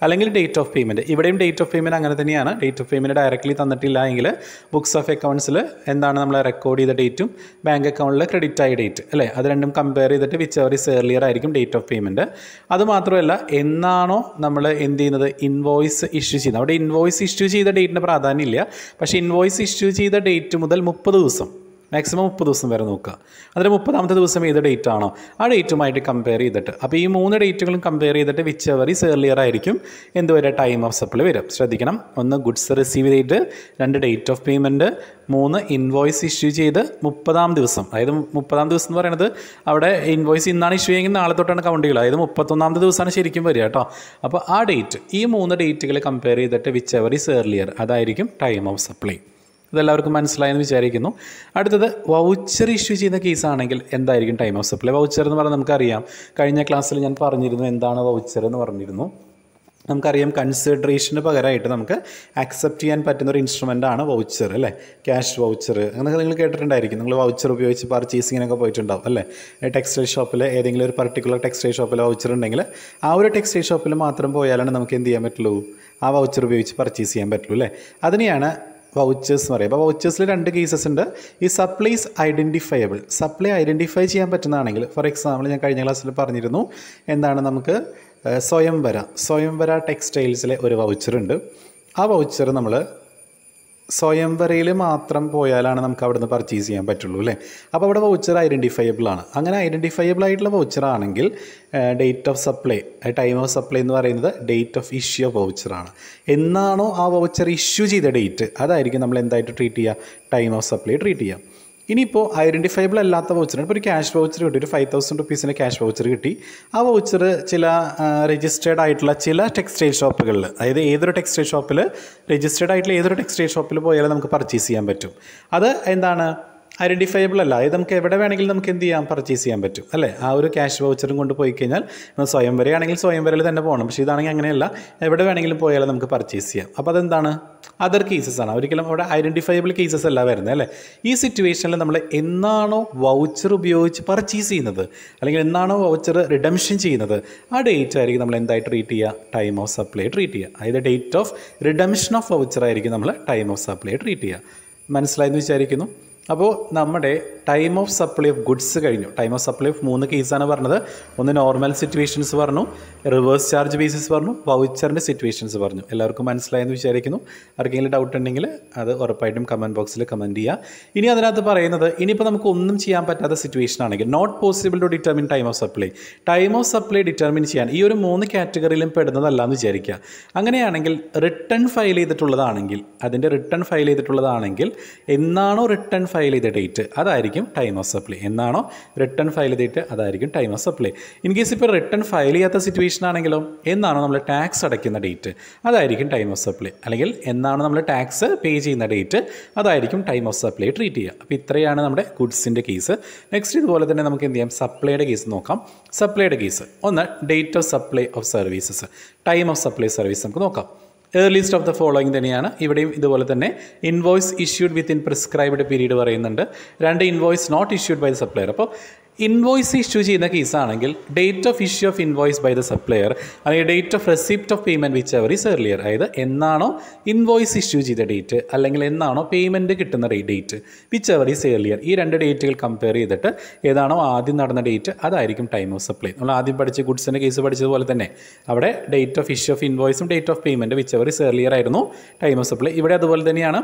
അല്ലെങ്കിൽ ഡേറ്റ് ഓഫ് പേയ്മെൻറ്റ് ഇവിടെയും ഡേറ്റ് ഓഫ് പേയ്മെൻറ്റ് അങ്ങനെ തന്നെയാണ് ഡേറ്റ് ഓഫ് പേയ്മെൻറ്റ് ഡയറക്റ്റ്ലി തന്നിട്ടില്ല എങ്കിൽ ബുക്സ് ഓഫ് അക്കൗണ്ട്സിൽ എന്താണ് നമ്മൾ റെക്കോർഡ് ചെയ്ത ഡേറ്റും ബാങ്ക് അക്കൗണ്ടിൽ ക്രെഡിറ്റ് ആയ ഡേറ്റ് അല്ലേ അത് രണ്ടും കമ്പയർ ചെയ്തിട്ട് വിച്ച് അവർ ഇസ് ഏർലിയർ ആയിരിക്കും ഡേറ്റ് ഓഫ് പേയ്മെൻറ്റ് അതുമാത്രമല്ല എന്നാണോ നമ്മൾ എന്ത് ചെയ്യുന്നത് ഇൻവോയ്സ് ഇഷ്യൂ ചെയ്യുന്നത് അവിടെ ഇൻവോയ്സ് ഇഷ്യൂ ചെയ്ത പ്രാധാന്യം ഇല്ല പക്ഷേ ഇൻവോയ്സ് ഇഷ്യൂ ചെയ്ത ഡേറ്റ് മുതൽ മുപ്പത് ദിവസം മാക്സിമം മുപ്പത് ദിവസം വരെ നോക്കുക അതിൽ മുപ്പതാമത്തെ ദിവസം ഏത് ഡേറ്റ് ആണോ ആ ഡേറ്റുമായിട്ട് കമ്പയർ ചെയ്തിട്ട് അപ്പോൾ ഈ മൂന്ന് ഡേറ്റുകളും കമ്പയർ ചെയ്തിട്ട് വിച്ച് എവർ ഈസ് ഏർലിയർ ആയിരിക്കും എന്തുവരെ ടൈം ഓഫ് സപ്ലൈ വരും ശ്രദ്ധിക്കണം ഒന്ന് ഗുഡ്സ് റിസീവ് ചെയ്തിട്ട് രണ്ട് ഡേറ്റ് ഓഫ് പേയ്മെൻറ്റ് മൂന്ന് ഇൻവോയ്സ് ഇഷ്യൂ ചെയ്ത് മുപ്പതാം ദിവസം അതായത് മുപ്പതാം ദിവസം എന്ന് പറയുന്നത് അവിടെ ഇൻവോയ്സ് ഇന്നാണ് ഇഷ്യൂ ചെയ്യുന്നത് നാളെ തൊട്ടാണ് കൗണ്ട് ചെയ്യുക അതായത് മുപ്പത്തൊന്നാമത്തെ ദിവസമാണ് ശരിക്കും വരിക കേട്ടോ അപ്പോൾ ആ ഡേറ്റ് ഈ മൂന്ന് ഡേറ്റുകൾ കമ്പയർ ചെയ്തിട്ട് വിച്ച് എവർ ഈസ് ഏർലിയർ അതായിരിക്കും ടൈം ഓഫ് സപ്ലൈ ഇതെല്ലാവർക്കും മനസ്സിലായെന്ന് വിചാരിക്കുന്നു അടുത്തത് വൗച്ചർ ഇഷ്യൂ ചെയ്യുന്ന കേസാണെങ്കിൽ എന്തായിരിക്കും ടൈം ഓഫ് സപ്ലൈ വൗച്ചർ എന്ന് പറഞ്ഞാൽ നമുക്കറിയാം കഴിഞ്ഞ ക്ലാസ്സിൽ ഞാൻ പറഞ്ഞിരുന്നു എന്താണ് വൗച്ചർ എന്ന് പറഞ്ഞിരുന്നു നമുക്കറിയാം കൺസിഡറേഷന് പകരമായിട്ട് നമുക്ക് അക്സെപ്റ്റ് ചെയ്യാൻ പറ്റുന്ന ഒരു ഇൻസ്ട്രുമെൻ്റ് ആണ് വൗച്ചർ അല്ലേ ക്യാഷ് വൗച്ചർ അങ്ങനെയൊക്കെ നിങ്ങൾ കേട്ടിട്ടുണ്ടായിരിക്കും നിങ്ങൾ വൗച്ചർ ഉപയോഗിച്ച് പർച്ചേസിങ്ങിനൊക്കെ പോയിട്ടുണ്ടാവും അല്ലേ ടെക്സ്റ്റൈൽ ഷോപ്പിൽ ഏതെങ്കിലും ഒരു പർട്ടിക്കുലർ ടെക്സ്റ്റൈൽ ഷോപ്പിൽ വൗച്ചർ ഉണ്ടെങ്കിൽ ആ ഒരു ടെക്സ്റ്റൈൽ ഷോപ്പിൽ മാത്രം പോയാലാണ് നമുക്ക് എന്ത് ചെയ്യാൻ പറ്റുള്ളൂ ആ വൗച്ചർ ഉപയോഗിച്ച് പർച്ചേസ് ചെയ്യാൻ പറ്റുള്ളൂ അല്ലേ അതിനെയാണ് വൗച്ചേഴ്സ് എന്ന് പറയും അപ്പോൾ വൗച്ചേഴ്സിൽ രണ്ട് കേസസ് ഉണ്ട് ഈ സപ്ലൈസ് ഐഡൻറ്റിഫയബിൾ സപ്ലൈ ഐഡൻറ്റിഫൈ ചെയ്യാൻ പറ്റുന്നതാണെങ്കിൽ ഫോർ എക്സാമ്പിൾ ഞാൻ കഴിഞ്ഞ ക്ലാസ്സിൽ പറഞ്ഞിരുന്നു എന്താണ് നമുക്ക് സ്വയംവര സ്വയംവര ടെക്സ്റ്റൈൽസിലെ ഒരു വൗച്ചറുണ്ട് ആ വൗച്ചർ നമ്മൾ സ്വയംവരയിൽ മാത്രം പോയാലാണ് നമുക്ക് അവിടുന്ന് പർച്ചേസ് ചെയ്യാൻ പറ്റുള്ളൂ അല്ലേ അപ്പോൾ അവിടെ വൗച്ചർ ഐഡൻറ്റിഫയബിൾ ആണ് അങ്ങനെ ഐഡൻറ്റിഫയബിൾ ആയിട്ടുള്ള വൗച്ചർ ആണെങ്കിൽ date of supply time of supply എന്ന് പറയുന്നത് ഡേറ്റ് ഓഫ് ഇഷ്യൂ ഓഫ് വൗച്ചറാണ് എന്നാണോ ആ വൗച്ചർ ഇഷ്യൂ ചെയ്ത ഡേറ്റ് അതായിരിക്കും നമ്മൾ എന്തായിട്ട് ട്രീറ്റ് ചെയ്യുക ടൈം ഓഫ് സപ്ലൈ ട്രീറ്റ് ചെയ്യുക ഇനിയിപ്പോൾ ഐഡൻറ്റിഫയബിൾ അല്ലാത്ത വൗച്ചർ ഇപ്പോൾ ഒരു ക്യാഷ് വൗച്ചർ കിട്ടി ഒരു ഫൈവ് തൗസൻഡ് റുപ്പീസിൻ്റെ ക്യാഷ് വൗച്ചർ കിട്ടി ആ വൗച്ചർ ചില രജിസ്റ്റേഡ് ആയിട്ടുള്ള ചില ടെക്സ്റ്റൈൽ ഷോപ്പുകളിൽ അതായത് ഏതൊരു ടെക്സ്റ്റൈൽ ഷോപ്പിൽ രജിസ്റ്റേഡ് ആയിട്ടുള്ള ഏതൊരു ടെക്സ്റ്റൈൽ ഷോപ്പിൽ പോയാലും നമുക്ക് പർച്ചേസ് ചെയ്യാൻ പറ്റും അത് എന്താണ് ഐഡൻറ്റിഫയബിൾ അല്ല ഇത് നമുക്ക് എവിടെ വേണമെങ്കിലും നമുക്ക് എന്ത് ചെയ്യാം പർച്ചേസ് ചെയ്യാൻ പറ്റും അല്ലേ ആ ഒരു ക്യാഷ് വൗച്ചറും കൊണ്ട് പോയി കഴിഞ്ഞാൽ സ്വയം വരയിൽ തന്നെ പോകണം പക്ഷേ ഇതാണെങ്കിൽ അങ്ങനെയല്ല എവിടെ വേണമെങ്കിലും പോയാലും നമുക്ക് പർച്ചേസ് ചെയ്യാം അപ്പോൾ അതെന്താണ് അതർ കേസസ് ആണ് ഒരിക്കലും അവിടെ ഐഡൻറ്റിഫയബിൾ കേസസ് അല്ല വരുന്നത് അല്ലേ ഈ സിറ്റുവേഷനിൽ നമ്മൾ എന്നാണോ വൗച്ചർ ഉപയോഗിച്ച് പർച്ചേസ് ചെയ്യുന്നത് അല്ലെങ്കിൽ എന്നാണോ വൗച്ചർ റിഡംഷൻ ചെയ്യുന്നത് ആ ഡേറ്റ് ആയിരിക്കും നമ്മൾ എന്തായി ട്രീറ്റ് ചെയ്യുക ടൈം ഓഫ് സപ്ലൈ ട്രീറ്റ് ചെയ്യുക അതായത് date of redemption of voucher ആയിരിക്കും നമ്മൾ ടൈം ഓഫ് സപ്ലൈ ട്രീറ്റ് ചെയ്യുക മനസ്സിലായെന്ന് വിചാരിക്കുന്നു അപ്പോൾ നമ്മുടെ time of supply of goods കഴിഞ്ഞു ടൈം ഓഫ് സപ്ലൈ ഓഫ് മൂന്ന് കേസാണ് പറഞ്ഞത് ഒന്ന് നോർമൽ സിറ്റുവേഷൻസ് പറഞ്ഞു റിവേഴ്സ് ചാർജ് ബേസിസ് പറഞ്ഞു വൗച്ചറിൻ്റെ സിറ്റുവേഷൻസ് പറഞ്ഞു എല്ലാവർക്കും മനസ്സിലായെന്ന് വിചാരിക്കുന്നു ആർക്കെങ്കിലും ഡൗട്ട് ഉണ്ടെങ്കിൽ അത് ഉറപ്പായിട്ടും കമൻറ്റ് ബോക്സിൽ കമൻറ്റ് ചെയ്യുക ഇനി അതിനകത്ത് പറയുന്നത് ഇനിയിപ്പോൾ നമുക്ക് ഒന്നും ചെയ്യാൻ പറ്റാത്ത സിറ്റുവേഷൻ ആണെങ്കിൽ not possible to determine time of supply time of supply determine ചെയ്യാൻ ഈ ഒരു മൂന്ന് കാറ്റഗറിയിലും പെടുന്നതല്ല എന്ന് വിചാരിക്കുക അങ്ങനെയാണെങ്കിൽ റിട്ടേൺ ഫയൽ ചെയ്തിട്ടുള്ളതാണെങ്കിൽ അതിൻ്റെ റിട്ടേൺ ഫയൽ ചെയ്തിട്ടുള്ളതാണെങ്കിൽ എന്നാണോ റിട്ടേൺ ഫയൽ ചെയ്ത ഡേറ്റ് അതായിരിക്കും ടൈം ഓഫ് സപ്ലൈ എന്നാണോ റിട്ടേൺ ഫയൽ ഡേറ്റ് അതായിരിക്കും time of supply in case ഇപ്പോൾ റിട്ടേൺ ഫയൽ ചെയ്യാത്ത സിറ്റുവേഷൻ ആണെങ്കിലോ എന്നാണോ നമ്മൾ ടാക്സ് അടയ്ക്കുന്ന ഡേറ്റ് അതായിരിക്കും ടൈം ഓഫ് സപ്ലൈ അല്ലെങ്കിൽ എന്നാണ് നമ്മൾ ടാക്സ് പേ ചെയ്യുന്ന ഡേറ്റ് അതായിരിക്കും ടൈം ഓഫ് സപ്ലൈ ട്രീറ്റ് ചെയ്യുക അപ്പോൾ ഇത്രയാണ് നമ്മുടെ ഗുഡ്സിൻ്റെ കേസ് നെക്സ്റ്റ് ഇതുപോലെ തന്നെ നമുക്ക് എന്ത് ചെയ്യാം സപ്ലൈയുടെ കേസ് നോക്കാം സപ്ലൈയുടെ കേസ് ഒന്ന് date of supply of services time of supply service നമുക്ക് നോക്കാം ഏർലിസ്റ്റ് ഓഫ് ദ ഫോളോയിങ് തന്നെയാണ് ഇവിടെയും ഇതുപോലെ തന്നെ invoice issued within prescribed period പറയുന്നുണ്ട് രണ്ട് invoice not issued by the supplier അപ്പോൾ ഇൻവോയ്സ് ഇഷ്യൂ ചെയ്യുന്ന കേസാണെങ്കിൽ date of issue of invoice by the supplier അല്ലെങ്കിൽ date of receipt of payment which our is earlier അതായത് എന്നാണോ ഇൻവോയ്സ് ഇഷ്യൂ ചെയ്ത date അല്ലെങ്കിൽ എന്നാണോ പേയ്മെൻറ്റ് കിട്ടുന്ന date which our is earlier ഈ രണ്ട് ഡേറ്റുകൾ കമ്പയർ ചെയ്തിട്ട് ഏതാണോ ആദ്യം നടന്ന ഡേറ്റ് അതായിരിക്കും ടൈം ഓഫ് സപ്ലൈ നമ്മൾ ആദ്യം പഠിച്ച ഗുഡ്സിൻ്റെ കേസ് പഠിച്ചതുപോലെ തന്നെ അവിടെ ഡേറ്റ് ഓഫ് ഇഷ്യൂ ഓഫ് ഇൻവോയ്സും date of payment which our is earlier ആയിരുന്നു ടൈം ഓഫ് സപ്ലൈ ഇവിടെ അതുപോലെ തന്നെയാണ്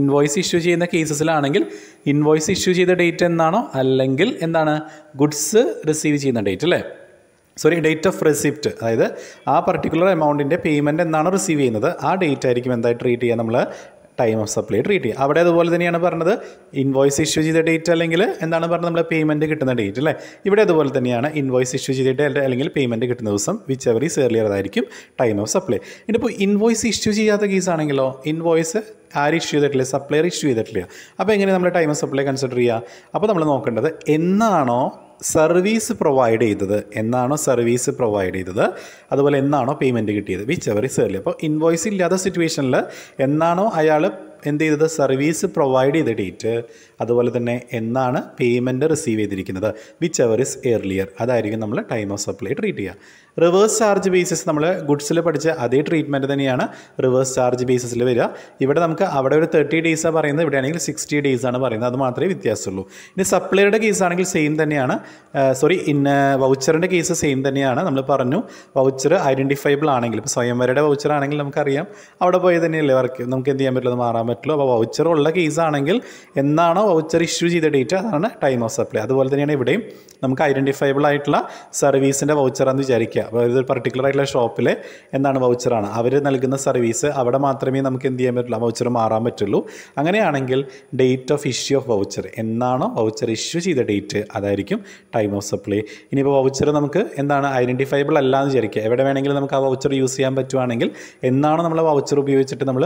ഇൻവോയ്സ് ഇഷ്യൂ ചെയ്യുന്ന കേസസിലാണെങ്കിൽ ഇൻവോയ്സ് ഇഷ്യൂ ചെയ്ത ഡേറ്റ് എന്നാണോ അല്ലെങ്കിൽ എന്താണ് ഗുഡ്സ് റിസീവ് ചെയ്യുന്ന ഡേറ്റ് അല്ലേ സോറി ഡേറ്റ് ഓഫ് റെസിപ്റ്റ് അതായത് ആ പർട്ടിക്കുലർ എമൗണ്ടിൻ്റെ പേയ്മെൻറ്റ് എന്നാണ് റിസീവ് ചെയ്യുന്നത് ആ ഡേറ്റ് ആയിരിക്കും എന്തായി ട്രീറ്റ് ചെയ്യുക നമ്മൾ ടൈം ഓഫ് സപ്ലൈ ട്രീറ്റ് ചെയ്യുക അവിടെ അതുപോലെ തന്നെയാണ് പറഞ്ഞത് ഇൻവോയ്സ് ഇഷ്യൂ ചെയ്ത ഡേറ്റ് അല്ലെങ്കിൽ എന്താണ് പറഞ്ഞത് നമ്മുടെ പേയ്മെൻറ്റ് കിട്ടുന്ന ഡേറ്റ് അല്ലേ ഇവിടെ അതുപോലെ തന്നെയാണ് ഇൻവോയ്സ് ഇഷ്യൂ ചെയ്ത ഡേറ്റ് അല്ലെങ്കിൽ പേയ്മെൻറ്റ് കിട്ടുന്ന ദിവസം വിച്ച് എവർ ഈസ് ഏർലിയർ ആയിരിക്കും ടൈം ഓഫ് സപ്ലൈ ഇപ്പോൾ ഇൻവോയ്സ് ഇഷ്യൂ ചെയ്യാത്ത കേസാണെങ്കിലോ ഇൻവോയ്സ് ആര് ഇഷ്യൂ ചെയ്തിട്ടില്ല സപ്ലയർ ഇഷ്യൂ ചെയ്തിട്ടില്ല അപ്പോൾ എങ്ങനെ നമ്മൾ ടൈം ഓഫ് സപ്ലൈ കൺസിഡർ ചെയ്യുക അപ്പോൾ നമ്മൾ നോക്കേണ്ടത് എന്നാണോ സർവീസ് പ്രൊവൈഡ് ചെയ്തത് എന്നാണോ സർവീസ് പ്രൊവൈഡ് ചെയ്തത് അതുപോലെ എന്നാണോ പേയ്മെൻറ്റ് കിട്ടിയത് വിച്ച് എവർ ഇസ് ഏർലി അപ്പോൾ ഇൻവോയ്സ് ഇല്ലാത്ത സിറ്റുവേഷനിൽ എന്നാണോ അയാൾ എന്ത് ചെയ്തത് സർവീസ് പ്രൊവൈഡ് ചെയ്ത ഡേറ്റ് അതുപോലെ തന്നെ എന്നാണ് പേയ്മെൻറ്റ് റിസീവ് ചെയ്തിരിക്കുന്നത് വിച്ച് അവർ ഇസ് എയർലിയർ അതായിരിക്കും നമ്മൾ ടൈം ഓഫ് സപ്ലൈ ട്രീറ്റ് ചെയ്യുക റിവേഴ്സ് ചാർജ് ബേസിസ് നമ്മൾ ഗുഡ്സിൽ പഠിച്ച അതേ ട്രീറ്റ്മെൻറ്റ് തന്നെയാണ് റിവേഴ്സ് ചാർജ് ബേസിസിൽ വരിക ഇവിടെ നമുക്ക് അവിടെ ഒരു തേർട്ടി ഡേയ്സാണ് പറയുന്നത് ഇവിടെ ആണെങ്കിൽ സിക്സ്റ്റി ഡേയ്സ് ആണ് പറയുന്നത് അത് മാത്രമേ വ്യത്യാസമുള്ളൂ ഇനി സപ്ലൈയുടെ കേസാണെങ്കിൽ സെയിം തന്നെയാണ് സോറി ഇൻ വൗച്ചറിൻ്റെ കേസ് സെയിം തന്നെയാണ് നമ്മൾ പറഞ്ഞു വൗച്ചർ ഐഡൻറ്റിഫൈബിൾ ആണെങ്കിൽ ഇപ്പോൾ സ്വയംവരയുടെ വൗച്ചർ ആണെങ്കിൽ നമുക്കറിയാം അവിടെ പോയി തന്നെയല്ലേ വർക്ക് നമുക്ക് എന്ത് ചെയ്യാൻ പറ്റില്ല മാറാൻ പറ്റുള്ളൂ അപ്പോൾ വൗച്ചർ ഉള്ള കേസാണെങ്കിൽ എന്നാണോ വൗച്ചർ ഇഷ്യൂ ചെയ്ത ഡേറ്റ് അതാണ് ടൈം ഓഫ് സപ്ലൈ അതുപോലെ തന്നെയാണ് ഇവിടെയും നമുക്ക് ഐഡൻറ്റിഫയബിൾ ആയിട്ടുള്ള സർവീസിൻ്റെ വൗച്ചറാന്ന് വിചാരിക്കുക അപ്പോൾ ഇതൊരു പർട്ടിക്കുലർ ആയിട്ടുള്ള ഷോപ്പിലെ എന്താണ് വൗച്ചറാണ് അവർ നൽകുന്ന സർവീസ് അവിടെ മാത്രമേ നമുക്ക് എന്ത് ചെയ്യാൻ പറ്റുള്ളൂ വൗച്ചർ മാറാൻ പറ്റുള്ളൂ അങ്ങനെയാണെങ്കിൽ date of issue of voucher എന്നാണോ വൗച്ചർ ഇഷ്യൂ ചെയ്ത ഡേറ്റ് അതായിരിക്കും ടൈം ഓഫ് സപ്ലൈ ഇനിയിപ്പോൾ വൗച്ചർ നമുക്ക് എന്താണ് ഐഡൻറ്റിഫയബിൾ അല്ല എന്ന് വിചാരിക്കുക എവിടെ വേണമെങ്കിലും നമുക്ക് ആ വൗച്ചർ യൂസ് ചെയ്യാൻ പറ്റുവാണെങ്കിൽ എന്നാണോ നമ്മൾ വൗച്ചർ ഉപയോഗിച്ചിട്ട് നമ്മൾ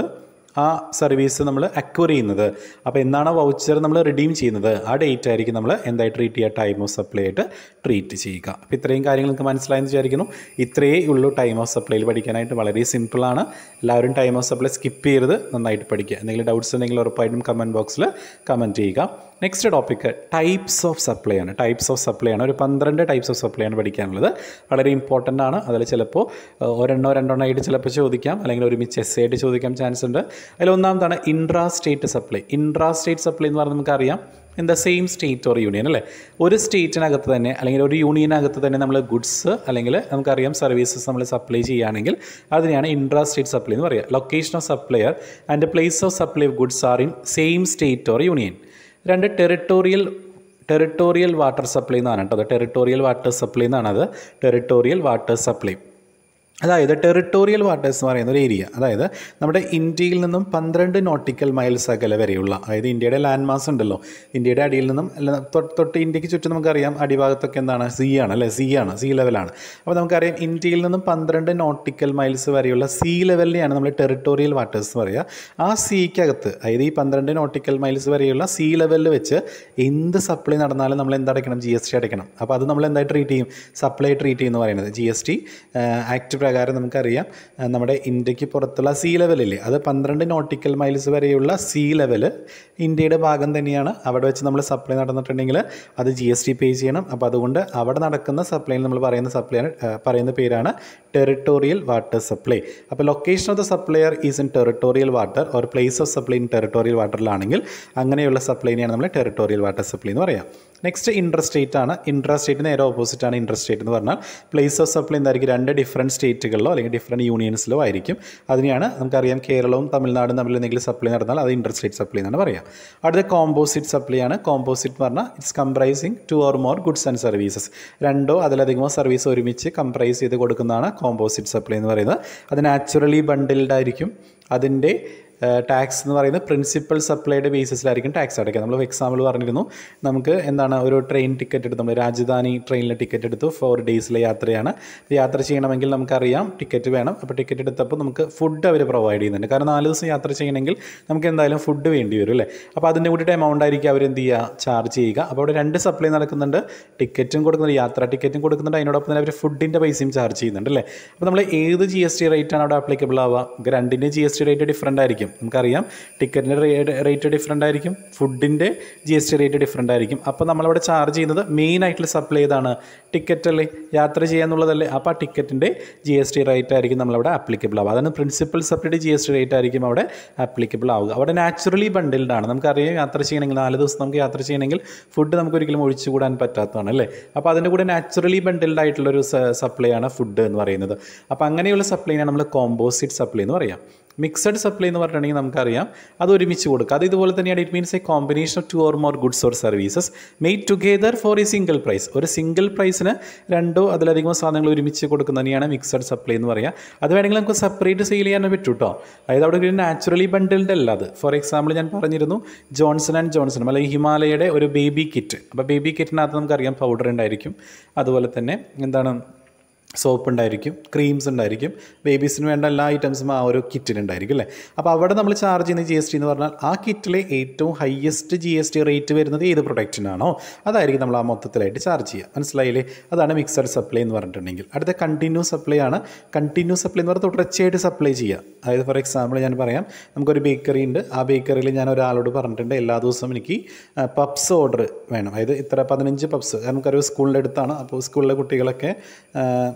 ആ സർവീസ് നമ്മൾ അക്വയർ ചെയ്യുന്നത് അപ്പോൾ എന്നാണ് വൗച്ചർ നമ്മൾ റിഡീം ചെയ്യുന്നത് ആ ഡേറ്റ് ആയിരിക്കും നമ്മൾ എന്തായി ട്രീറ്റ് ചെയ്യുക ടൈം ഓഫ് സപ്ലൈ ആയിട്ട് ട്രീറ്റ് ചെയ്യുക അപ്പോൾ ഇത്രയും കാര്യങ്ങൾ നിങ്ങൾക്ക് മനസ്സിലായെന്ന് വിചാരിക്കുന്നു ഇത്രയേ ഉള്ളൂ ടൈം ഓഫ് സപ്ലൈയിൽ പഠിക്കാനായിട്ട് വളരെ സിമ്പിളാണ് എല്ലാവരും ടൈം ഓഫ് സപ്ലൈ സ്കിപ്പ് ചെയ്യരുത് നന്നായിട്ട് പഠിക്കുക എന്തെങ്കിലും ഡൗട്ട്സ് ഉണ്ടെങ്കിൽ ഉറപ്പായിട്ടും കമൻറ്റ് ബോക്സിൽ കമൻറ്റ് ചെയ്യുക next topic types of supply ആണ് ടൈപ്സ് ഓഫ് സപ്ലൈ ആണ് ഒരു പന്ത്രണ്ട് ടൈപ്സ് ഓഫ് സപ്ലൈ ആണ് പഠിക്കാനുള്ളത് വളരെ ഇമ്പോർട്ടൻ്റ് ആണ് അതിൽ ചിലപ്പോൾ ഒരെണ്ണോ രണ്ടെണ്ണോ ആയിട്ട് ചിലപ്പോൾ ചോദിക്കാം അല്ലെങ്കിൽ ഒരു മിച്ച് എസ് ആയിട്ട് ചോദിക്കാൻ ചാൻസ് ഉണ്ട് അതിൽ ഒന്നാമതാണ് intra state supply intra state supply എന്ന് പറഞ്ഞാൽ നമുക്കറിയാം in the same state or union അല്ലേ ഒരു സ്റ്റേറ്റിനകത്ത് തന്നെ അല്ലെങ്കിൽ ഒരു യൂണിയനകത്ത് തന്നെ നമ്മൾ ഗുഡ്സ് അല്ലെങ്കിൽ നമുക്കറിയാം സർവീസസ് നമ്മൾ സപ്ലൈ ചെയ്യുകയാണെങ്കിൽ അതിനെയാണ് ഇൻട്രാ സ്റ്റേറ്റ് സപ്ലൈ എന്ന് പറയുക location of supplier and place of supply of goods are in same state or union രണ്ട് ടെറിട്ടോറിയൽ ടെറിട്ടോറിയൽ വാട്ടർ സപ്ലൈ എന്നാണ് കേട്ടോ ടെറിട്ടോറിയൽ വാട്ടർ സപ്ലൈ എന്നാണത് ടെറിട്ടോറിയൽ വാട്ടർ സപ്ലൈ അതായത് ടെറിട്ടോറിയൽ വാട്ടേഴ്സ് എന്ന് പറയുന്ന ഒരു ഏരിയ അതായത് നമ്മുടെ ഇന്ത്യയിൽ നിന്നും പന്ത്രണ്ട് നോട്ടിക്കൽ മൈൽസ് അകലെ വരെയുള്ള അതായത് ഇന്ത്യയുടെ ലാൻഡ് മാസ് ഉണ്ടല്ലോ ഇന്ത്യയുടെ അടിയിൽ നിന്നും തൊട്ട് ഇന്ത്യക്ക് ചുറ്റും നമുക്കറിയാം അടിഭാഗത്തൊക്കെ എന്താണ് സീ ആണ് അല്ലേ സീ ആണ് സീ ലെവലാണ് അപ്പോൾ നമുക്കറിയാം ഇന്ത്യയിൽ നിന്നും പന്ത്രണ്ട് നോട്ടിക്കൽ മൈൽസ് വരെയുള്ള സീ ലെവലിനെയാണ് നമ്മൾ ടെറിട്ടോറിയൽ വാട്ടേഴ്സ് എന്ന് പറയുക ആ സീക്കകത്ത് അതായത് ഈ പന്ത്രണ്ട് നോട്ടിക്കൽ മൈൽസ് വരെയുള്ള സീ ലെവലിൽ വെച്ച് എന്ത് സപ്ലൈ നടന്നാലും നമ്മൾ എന്തടയ്ക്കണം ജി എസ് ടി അടയ്ക്കണം അപ്പോൾ അത് നമ്മൾ എന്തായിട്ട് ട്രീറ്റ് ചെയ്യും സപ്ലൈ ട്രീറ്റ് ചെയ്യുമെന്ന് പറയുന്നത് ജി എസ് ടി ആക്ട് പ്രകാരം നമുക്കറിയാം നമ്മുടെ ഇന്ത്യക്ക് പുറത്തുള്ള സീ ലെവലില്ലേ അത് പന്ത്രണ്ട് നോട്ടിക്കൽ മൈൽസ് വരെയുള്ള സീ ലെവൽ ഇന്ത്യയുടെ ഭാഗം തന്നെയാണ് അവിടെ വെച്ച് നമ്മൾ സപ്ലൈ നടന്നിട്ടുണ്ടെങ്കിൽ അത് ജി എസ് ടി പേ ചെയ്യണം അപ്പോൾ അതുകൊണ്ട് അവിടെ നടക്കുന്ന സപ്ലൈയിൽ നമ്മൾ പറയുന്ന സപ്ലൈ പറയുന്ന പേരാണ് ടെറിട്ടോറിയൽ വാട്ടർ സപ്ലൈ അപ്പോൾ location of the supplier is in territorial water or place of supply in territorial വാട്ടറിലാണെങ്കിൽ അങ്ങനെയുള്ള സപ്ലൈനെയാണ് നമ്മൾ ടെറിട്ടോറിയൽ വാട്ടർ സപ്ലൈ എന്ന് പറയാം നെക്സ്റ്റ് ഇൻട്രസ്റ്റ് റേറ്റ് ആണ് ഇൻട്രസ്റ്റ് സ്റ്റേറ്റ് നേരെ ഓപ്പോസിറ്റ് ആണ് ഇൻട്രസ്റ്റ് റേറ്റ് എന്ന് പറഞ്ഞാൽ പ്ലേസ് ഓഫ് സപ്ലൈ എന്തായിരിക്കും രണ്ട് ഡിഫറൻറ്റ് സ്റ്റേറ്റുകളിലോ അല്ലെങ്കിൽ ഡിഫറൻറ്റ് യൂണിയൻസിലോ ആയിരിക്കും അതിനെയാണ് നമുക്കറിയാം കേരളവും തമിഴ്നാടും തമ്മിൽ എന്തെങ്കിലും സപ്ലൈ നടന്നാൽ അത് ഇൻട്രസ്റ്റ് റേറ്റ് സപ്ലൈ എന്നാണ് പറയുക അടുത്ത കോമ്പോസിറ്റ് സപ്ലൈ ആണ് കോമ്പോസിറ്റ് എന്ന് പറഞ്ഞാൽ it's comprising two or more goods and services രണ്ടോ അതിലധികമോ സർവീസ് ഒരുമിച്ച് കംപ്രൈസ് ചെയ്ത് കൊടുക്കുന്നതാണ് കോമ്പോസിറ്റ് സപ്ലൈ എന്ന് പറയുന്നത് അത് നാച്ചുറലി ബണ്ടിൽഡ് ആയിരിക്കും അതിൻ്റെ ടാക്സ് എന്ന് പറയുന്നത് പ്രിൻസിപ്പൽ സപ്ലൈയുടെ ബേസിസിലായിരിക്കും ടാക്സ് അടയ്ക്കുക നമ്മൾ എക്സാമ്പിൾ പറഞ്ഞിരുന്നു നമുക്ക് എന്താണ് ഒരു ട്രെയിൻ ടിക്കറ്റ് എടുത്ത് നമ്മൾ രാജധാനി ട്രെയിനിലെ ടിക്കറ്റ് എടുത്തു ഫോർ ഡേയ്സിലെ യാത്രയാണ് യാത്ര ചെയ്യണമെങ്കിൽ നമുക്കറിയാം ടിക്കറ്റ് വേണം അപ്പോൾ ടിക്കറ്റ് എടുത്തപ്പോൾ നമുക്ക് ഫുഡ് അവർ പ്രൊവൈഡ് ചെയ്യുന്നുണ്ട് കാരണം നാല് ദിവസം യാത്ര ചെയ്യണമെങ്കിൽ നമുക്ക് എന്തായാലും ഫുഡ് വേണ്ടി വരും അല്ലേ അപ്പോൾ അതിൻ്റെ കൂടിയിട്ട് എമൗണ്ട് ആയിരിക്കും അവർ എന്ത് ചെയ്യുക ചാർജ് ചെയ്യുക അപ്പോൾ അവിടെ രണ്ട് സപ്ലൈ നടക്കുന്നുണ്ട് ടിക്കറ്റും കൊടുക്കുന്നുണ്ട് യാത്ര ടിക്കറ്റും കൊടുക്കുന്നുണ്ട് അതിനോടൊപ്പം തന്നെ അവർ ഫുഡിൻ്റെ പൈസയും ചാർജ് ചെയ്യുന്നുണ്ട് അല്ലേ അപ്പോൾ നമ്മൾ ഏത് ജി എസ് ടി റേറ്റാണ് അവിടെ ആപ്ലിക്കബിൾ ആവുക രണ്ടിൻ്റെ G S T rate different ആയിരിക്കും ആയിരിക്കും നമുക്കറിയാം ടിക്കറ്റിൻ്റെ റേറ്റ് ഡിഫറെൻ്റ് ആയിരിക്കും ഫുഡിൻ്റെ G S T rate different ആയിരിക്കും അപ്പോൾ നമ്മളവിടെ ചാർജ് ചെയ്യുന്നത് മെയിൻ ആയിട്ടുള്ള സപ്ലൈ ഏതാണ് ടിക്കറ്റ് അല്ലേ യാത്ര ചെയ്യാന്നുള്ളതല്ലേ അപ്പോൾ ആ ടിക്കറ്റിൻ്റെ ജി എസ് ടി റേറ്റ് ആയിരിക്കും നമ്മളവിടെ ആപ്ലിക്കബിൾ ആവുക അതാണ് principal separate G S T rate ആയിരിക്കും അവിടെ ആപ്ലിക്കബിൾ ആവുക അവിടെ നാച്ചുറലി ബണ്ടിൽഡ് ആണ് നമുക്കറിയാം യാത്ര ചെയ്യണമെങ്കിൽ നാല് ദിവസം നമുക്ക് യാത്ര ചെയ്യണമെങ്കിൽ ഫുഡ് നമുക്ക് ഒഴിച്ചു ഒഴിച്ചുകൂടാൻ പറ്റാത്തതാണ് അല്ലേ അപ്പോൾ അതിൻ്റെ കൂടെ നാച്ചുറലി ബണ്ടിൽഡ് ആയിട്ടുള്ളൊരു സപ്ലൈ ആണ് ഫുഡ് എന്ന് പറയുന്നത് അപ്പോൾ അങ്ങനെയുള്ള സപ്ലൈനാണ് നമ്മൾ കോമ്പോസിറ്റ് സപ്ലൈ എന്ന് പറയാം മിക്സഡ് സപ്ലൈ എന്ന് പറഞ്ഞിട്ടുണ്ടെങ്കിൽ നമുക്കറിയാം അത് ഒരുമിച്ച് കൊടുക്കുക അത് ഇതുപോലെ തന്നെയാണ് it means a combination of two or more goods or services made together for a single price ഒരു സിംഗിൾ പ്രൈസിന് രണ്ടോ അതിലധികമോ സാധനങ്ങൾ ഒരുമിച്ച് കൊടുക്കുന്നതിനെയാണ് മിക്സഡ് സപ്ലൈ എന്ന് പറയുക അത് വേണമെങ്കിൽ നമുക്ക് സെപ്പറേറ്റ് സെയിൽ ചെയ്യാനും പറ്റും കേട്ടോ അതായത് അവിടെ ഒരു നാച്ചുറലി ബണ്ടിൽഡ് അല്ല അത് ഫോർ എക്സാമ്പിൾ ഞാൻ പറഞ്ഞിരുന്നു ജോൺസൺ ആൻഡ് ജോൺസൺ അല്ലെങ്കിൽ ഹിമാലയയുടെ ഒരു ബേബി കിറ്റ് അപ്പോൾ ബേബി കിറ്റിനകത്ത് നമുക്കറിയാം പൗഡർ ഉണ്ടായിരിക്കും അതുപോലെ തന്നെ എന്താണ് സോപ്പ് ഉണ്ടായിരിക്കും ക്രീംസ് ഉണ്ടായിരിക്കും ബേബീസിന് വേണ്ട എല്ലാ ഐറ്റംസും ആ ഒരു കിറ്റിലുണ്ടായിരിക്കും അല്ലേ അപ്പോൾ അവിടെ നമ്മൾ ചാർജ് ചെയ്യുന്ന ജി എസ് ടി എന്ന് പറഞ്ഞാൽ ആ കിറ്റിലെ ഏറ്റവും highest G S T rate വരുന്നത് ഏത് പ്രൊഡക്റ്റിനാണോ അതായിരിക്കും നമ്മൾ ആ മൊത്തത്തിലായിട്ട് ചാർജ് ചെയ്യുക മനസ്സിലായില്ലേ അതാണ് മിക്സഡ് സപ്ലൈ എന്ന് പറഞ്ഞിട്ടുണ്ടെങ്കിൽ അടുത്ത കണ്ടിന്യൂ സപ്ലൈ ആണ് കണ്ടിന്യൂ സപ്ലൈ എന്ന് പറഞ്ഞാൽ തുടർച്ചയായിട്ട് സപ്ലൈ ചെയ്യുക അതായത് ഫോർ എക്സാമ്പിൾ ഞാൻ പറയാം നമുക്കൊരു ബേക്കറി ഉണ്ട് ആ ബേക്കറിയിൽ ഞാൻ ഒരാളോട് പറഞ്ഞിട്ടുണ്ട് എല്ലാ ദിവസവും എനിക്ക് പപ്സ് ഓർഡർ വേണം അതായത് ഇത്ര പതിനഞ്ച് പപ്സ് നമുക്കൊരു സ്കൂളിൻ്റെ അടുത്താണ് അപ്പോൾ സ്കൂളിലെ കുട്ടികളൊക്കെ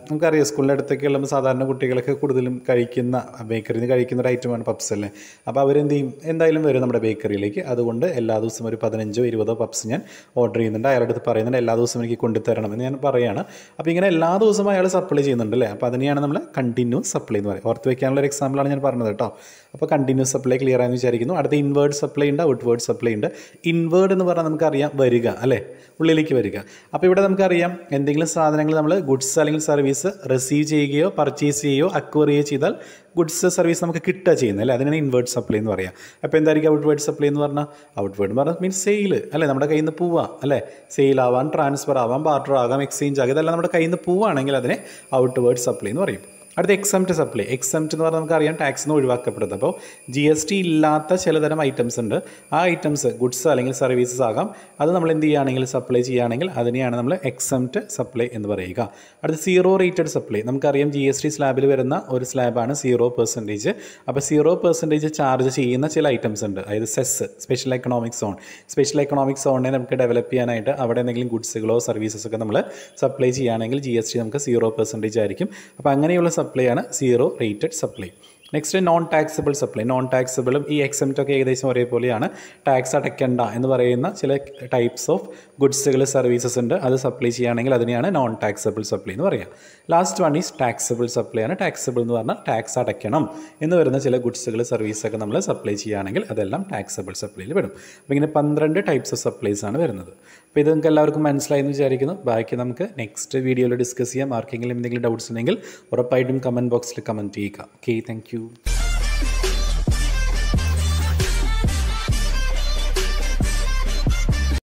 നമുക്കറിയാം സ്കൂളിൻ്റെ അടുത്തൊക്കെ ഉള്ളപ്പോൾ സാധാരണ കുട്ടികളൊക്കെ കൂടുതലും കഴിക്കുന്ന ബേക്കറിയിൽ നിന്ന് കഴിക്കുന്ന ഒരു ഐറ്റമാണ് പപ്സ് അല്ലേ അപ്പോൾ അവരെന്ത് ചെയ്യും എന്തായാലും വരും നമ്മുടെ ബേക്കറിയിലേക്ക് അതുകൊണ്ട് എല്ലാ ദിവസവും ഒരു പതിനഞ്ചോ ഇരുപതോ പപ്സ് ഞാൻ ഓർഡർ ചെയ്യുന്നുണ്ട് അയാളുടെ അടുത്ത് പറയുന്നുണ്ട് എല്ലാ ദിവസവും എനിക്ക് കൊണ്ടുതരണം എന്ന് ഞാൻ പറയുകയാണ് അപ്പോൾ ഇങ്ങനെ എല്ലാ ദിവസവും അയാൾ സപ്ലൈ ചെയ്യുന്നുണ്ട് അല്ലേ അപ്പോൾ അതിനെയാണ് നമ്മൾ കണ്ടിന്യൂസ് സപ്ലൈ എന്ന് പറയുന്നത് ഓർത്ത് വയ്ക്കാനുള്ള ഒരു എക്സാമ്പിളാണ് ഞാൻ പറഞ്ഞത് കേട്ടോ അപ്പോൾ കണ്ടിന്യൂസ് സപ്ലൈ ക്ലിയർ ആയെന്ന് വിചാരിക്കുന്നു അടുത്ത ഇൻവേർഡ് സപ്ലൈ ഉണ്ട് ഔട്ട്വേർഡ് സപ്ലൈ ഉണ്ട് ഇൻവേർഡ് എന്ന് പറഞ്ഞാൽ നമുക്കറിയാം വരിക അല്ലേ ഉള്ളിലേക്ക് വരിക അപ്പോൾ ഇവിടെ നമുക്കറിയാം എന്തെങ്കിലും സാധനങ്ങൾ നമ്മൾ ഗുഡ്സ് അല്ലെങ്കിൽ സർവീസ് സർവീസ് റിസീവ് ചെയ്യുകയോ പർച്ചേസ് ചെയ്യുകയോ അക്വറിയോ ചെയ്താൽ ഗുഡ്സ് സർവീസ് നമുക്ക് കിട്ടുക ചെയ്യുന്നത് അല്ലേ അതിനാണ് ഇൻവേർട്ട് സപ്ലൈ എന്ന് പറയാം അപ്പോൾ എന്തായിരിക്കും ഔട്ട്വേർഡ് സപ്ലൈ എന്ന് പറഞ്ഞാൽ ഔട്ട്വേർഡ് എന്ന് പറഞ്ഞാൽ മീൻസ് സെയിൽ അല്ലേ നമ്മുടെ കയ്യിൽ നിന്ന് പോവുക അല്ലേ സെയിൽ ആവാം ട്രാൻസ്ഫർ ആവാം ബാർട്ടർ ആകാം എക്സ്ചേഞ്ച് ആകാം ഇതെല്ലാം നമ്മുടെ കയ്യിൽ നിന്ന് പോവുകയാണെങ്കിൽ അതിനെ ഔട്ട്വേർഡ് സപ്ലൈ എന്ന് പറയും അടുത്ത എക്സംറ്റ് സപ്ലൈ എക്സംറ്റ് എന്ന് പറഞ്ഞാൽ നമുക്കറിയാം ടാക്സ് നിന്ന് ഒഴിവാക്കപ്പെടുന്നത് അപ്പോൾ ജി എസ് ടി ഇല്ലാത്ത ചിലതരം ഐറ്റംസ് ഉണ്ട് ആ ഐറ്റംസ് ഗുഡ്സ് അല്ലെങ്കിൽ സർവീസസ് ആകാം അത് നമ്മൾ എന്ത് ചെയ്യുകയാണെങ്കിൽ സപ്ലൈ ചെയ്യുകയാണെങ്കിൽ അതിനെയാണ് നമ്മൾ എക്സംറ്റ് സപ്ലൈ എന്ന് പറയുക അടുത്ത സീറോ റേറ്റഡ് സപ്ലൈ നമുക്കറിയാം ജി എസ് ടി സ്ലാബിൽ വരുന്ന ഒരു സ്ലാബാണ് സീറോ പെർസെൻറ്റേജ് അപ്പോൾ സീറോ പെർസെൻറ്റേജ് ചാർജ് ചെയ്യുന്ന ചില ഐറ്റംസ് ഉണ്ട് അതായത് SEZ special economic zone special economic സോണിനെ നമുക്ക് ഡെവലപ്പ് ചെയ്യാനായിട്ട് അവിടെ എന്തെങ്കിലും ഗുഡ്സുകളോ സർവീസസൊക്കെ നമ്മൾ സപ്ലൈ ചെയ്യുകയാണെങ്കിൽ ജി എസ് ടി നമുക്ക് സീറോ പെർസെൻറ്റേജ് ആയിരിക്കും അപ്പോൾ അങ്ങനെയുള്ള സപ്ലൈ സപ്ലൈ ആണ് zero rated supply next non taxable supply non ടാക്സിബിളും ഈ ഒക്കെ ഏകദേശം ഒരേപോലെയാണ് ടാക്സ് അടയ്ക്കേണ്ട എന്ന് പറയുന്ന ചില ടൈപ്സ് ഓഫ് ഗുഡ്സുകൾ സർവീസസ് ഉണ്ട് അത് സപ്ലൈ ചെയ്യുകയാണെങ്കിൽ അതിനെയാണ് നോൺ ടാക്സബിൾ സപ്ലൈ എന്ന് പറയുക last one is taxable supply ആണ് ടാക്സബിൾ എന്ന് പറഞ്ഞാൽ ടാക്സ് അടയ്ക്കണം എന്ന് വരുന്ന ചില ഗുഡ്സുകൾ സർവീസൊക്കെ നമ്മൾ സപ്ലൈ ചെയ്യുകയാണെങ്കിൽ അതെല്ലാം ടാക്സബിൾ സപ്ലൈയിൽ വരും അപ്പോൾ ഇങ്ങനെ പന്ത്രണ്ട് ടൈപ്സ് ഓഫ് സപ്ലൈസ് ആണ് വരുന്നത് അപ്പോൾ ഇത് നിങ്ങൾക്ക് എല്ലാവർക്കും മനസ്സിലായി എന്ന് വിചാരിക്കുന്നു ബാക്കി നമുക്ക് നെക്സ്റ്റ് വീഡിയോയിൽ ഡിസ്കസ് ചെയ്യാം ആർക്കെങ്കിലും എന്തെങ്കിലും ഡൗട്ട്സ് ഉണ്ടെങ്കിൽ ഉറപ്പായിട്ടും കമൻറ്റ് ബോക്സിൽ കമൻറ്റ് ചെയ്യുക ഓക്കെ താങ്ക്